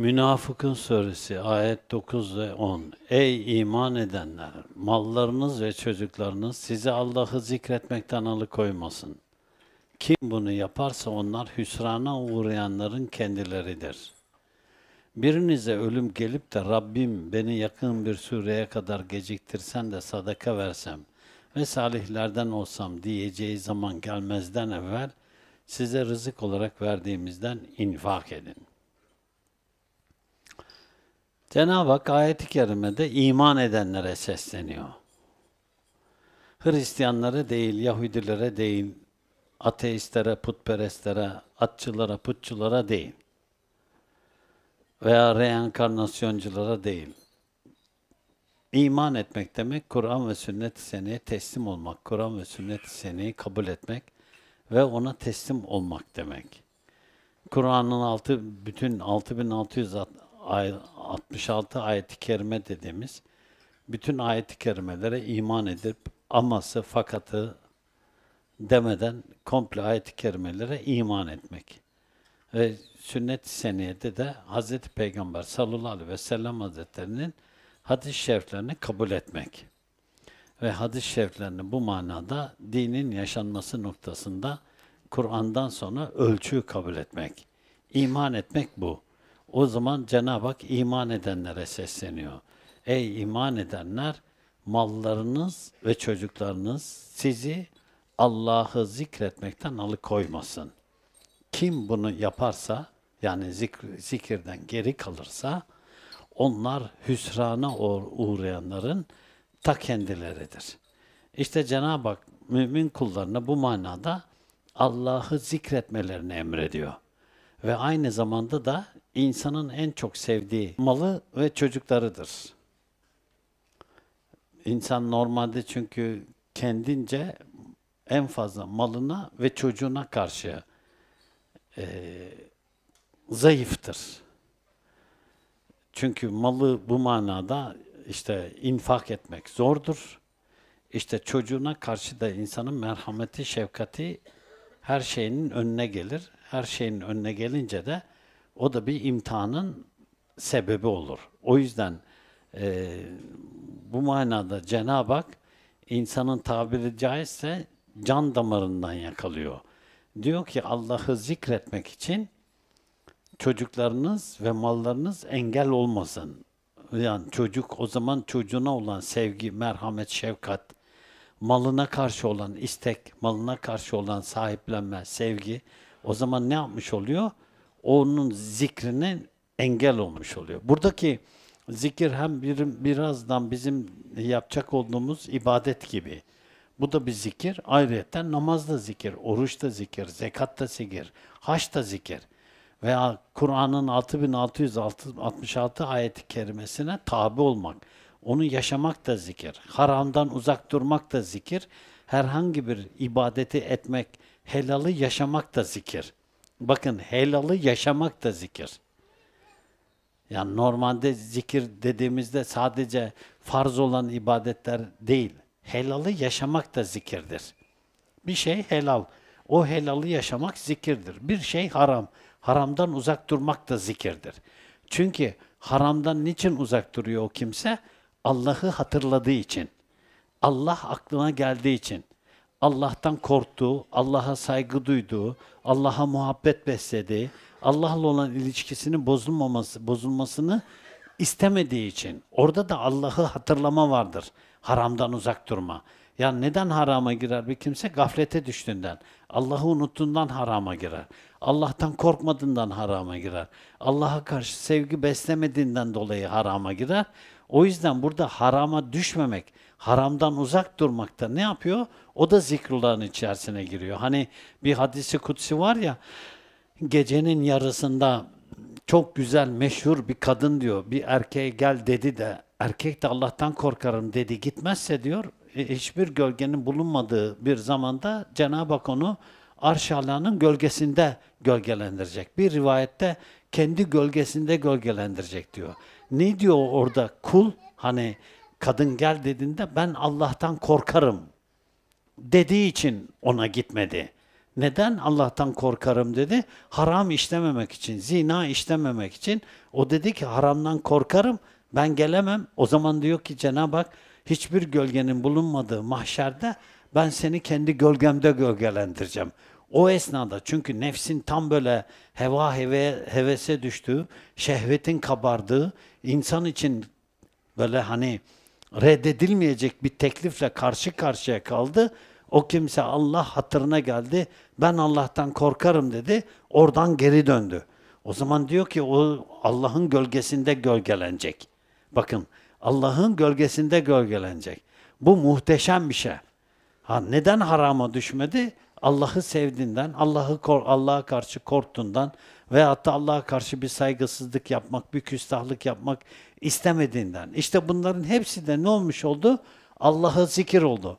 Münafıkın Suresi ayet 9 ve 10 Ey iman edenler! Mallarınız ve çocuklarınız sizi Allah'ı zikretmekten alıkoymasın. Kim bunu yaparsa onlar hüsrana uğrayanların kendileridir. Birinize ölüm gelip de Rabbim beni yakın bir süreye kadar geciktirsen de sadaka versem ve salihlerden olsam diyeceği zaman gelmezden evvel size rızık olarak verdiğimizden infak edin. Cenab-ı Hak ayet-i kerimede iman edenlere sesleniyor. Hristiyanlara değil, Yahudilere değil, ateistlere, putperestlere, atçılara, putçulara değil veya reenkarnasyonculara değil. İman etmek demek, Kur'an ve sünnet-i seneye teslim olmak, Kur'an ve sünnet-i seneyi kabul etmek ve ona teslim olmak demek. Kur'an'ın altı, bütün 6600 66 ayet-i kerime dediğimiz bütün ayet-i kerimelere iman edip aması, fakatı demeden komple ayet-i kerimelere iman etmek. Ve sünnet-i seniyede de Hz. Peygamber sallallahu aleyhi ve sellem hazretlerinin hadis-i şeriflerini kabul etmek. Ve hadis-i şeriflerini bu manada dinin yaşanması noktasında Kur'an'dan sonra ölçüyü kabul etmek. İman etmek bu. O zaman Cenab-ı Hak iman edenlere sesleniyor. Ey iman edenler, mallarınız ve çocuklarınız sizi Allah'ı zikretmekten alıkoymasın. Kim bunu yaparsa, yani zikr, zikirden geri kalırsa, onlar hüsrana uğrayanların ta kendileridir. İşte Cenab-ı Hak mümin kullarına bu manada Allah'ı zikretmelerini emrediyor ve aynı zamanda da insanın en çok sevdiği malı ve çocuklarıdır. İnsan normalde çünkü kendince en fazla malına ve çocuğuna karşı e, zayıftır. Çünkü malı bu manada işte infak etmek zordur. İşte çocuğuna karşı da insanın merhameti, şefkati her şeyinin önüne gelir her şeyin önüne gelince de o da bir imtihanın sebebi olur. O yüzden e, bu manada Cenab-ı Hak insanın tabiri caizse can damarından yakalıyor. Diyor ki Allah'ı zikretmek için çocuklarınız ve mallarınız engel olmasın. Yani çocuk o zaman çocuğuna olan sevgi, merhamet, şefkat, malına karşı olan istek, malına karşı olan sahiplenme, sevgi o zaman ne yapmış oluyor? Onun zikrine engel olmuş oluyor. Buradaki zikir hem bir, birazdan bizim yapacak olduğumuz ibadet gibi. Bu da bir zikir. Ayrıca namaz da zikir, oruç da zikir, zekat da zikir, haç da zikir. Veya Kur'an'ın 6666 ayeti kerimesine tabi olmak, onu yaşamak da zikir. Haramdan uzak durmak da zikir herhangi bir ibadeti etmek, helalı yaşamak da zikir. Bakın helalı yaşamak da zikir. Yani normalde zikir dediğimizde sadece farz olan ibadetler değil, helalı yaşamak da zikirdir. Bir şey helal, o helalı yaşamak zikirdir. Bir şey haram, haramdan uzak durmak da zikirdir. Çünkü haramdan niçin uzak duruyor o kimse? Allah'ı hatırladığı için. Allah aklına geldiği için, Allah'tan korktuğu, Allah'a saygı duyduğu, Allah'a muhabbet beslediği, Allah'la olan ilişkisinin bozulmaması, bozulmasını istemediği için. Orada da Allah'ı hatırlama vardır. Haramdan uzak durma. Ya neden harama girer bir kimse? Gaflete düştüğünden. Allah'ı unuttuğundan harama girer. Allah'tan korkmadığından harama girer. Allah'a karşı sevgi beslemediğinden dolayı harama girer. O yüzden burada harama düşmemek, haramdan uzak durmakta ne yapıyor? O da zikrullahın içerisine giriyor. Hani bir hadisi kutsi var ya, gecenin yarısında çok güzel, meşhur bir kadın diyor, bir erkeğe gel dedi de, erkek de Allah'tan korkarım dedi, gitmezse diyor, e, hiçbir gölgenin bulunmadığı bir zamanda Cenab-ı Hak onu arş gölgesinde gölgelendirecek. Bir rivayette kendi gölgesinde gölgelendirecek diyor. Ne diyor orada kul? Hani kadın gel dediğinde ben Allah'tan korkarım dediği için ona gitmedi. Neden Allah'tan korkarım dedi? Haram işlememek için, zina işlememek için. O dedi ki haramdan korkarım, ben gelemem. O zaman diyor ki Cenab-ı Hak hiçbir gölgenin bulunmadığı mahşerde ben seni kendi gölgemde gölgelendireceğim. O esnada çünkü nefsin tam böyle heva heve, hevese düştüğü, şehvetin kabardığı, insan için böyle hani reddedilmeyecek bir teklifle karşı karşıya kaldı. O kimse Allah hatırına geldi. Ben Allah'tan korkarım dedi. Oradan geri döndü. O zaman diyor ki o Allah'ın gölgesinde gölgelenecek. Bakın Allah'ın gölgesinde gölgelenecek. Bu muhteşem bir şey. Ha neden harama düşmedi? Allah'ı sevdiğinden, Allah'ı Allah'a karşı korktuğundan ve hatta Allah'a karşı bir saygısızlık yapmak, bir küstahlık yapmak istemediğinden. İşte bunların hepsi de ne olmuş oldu? Allah'a zikir oldu.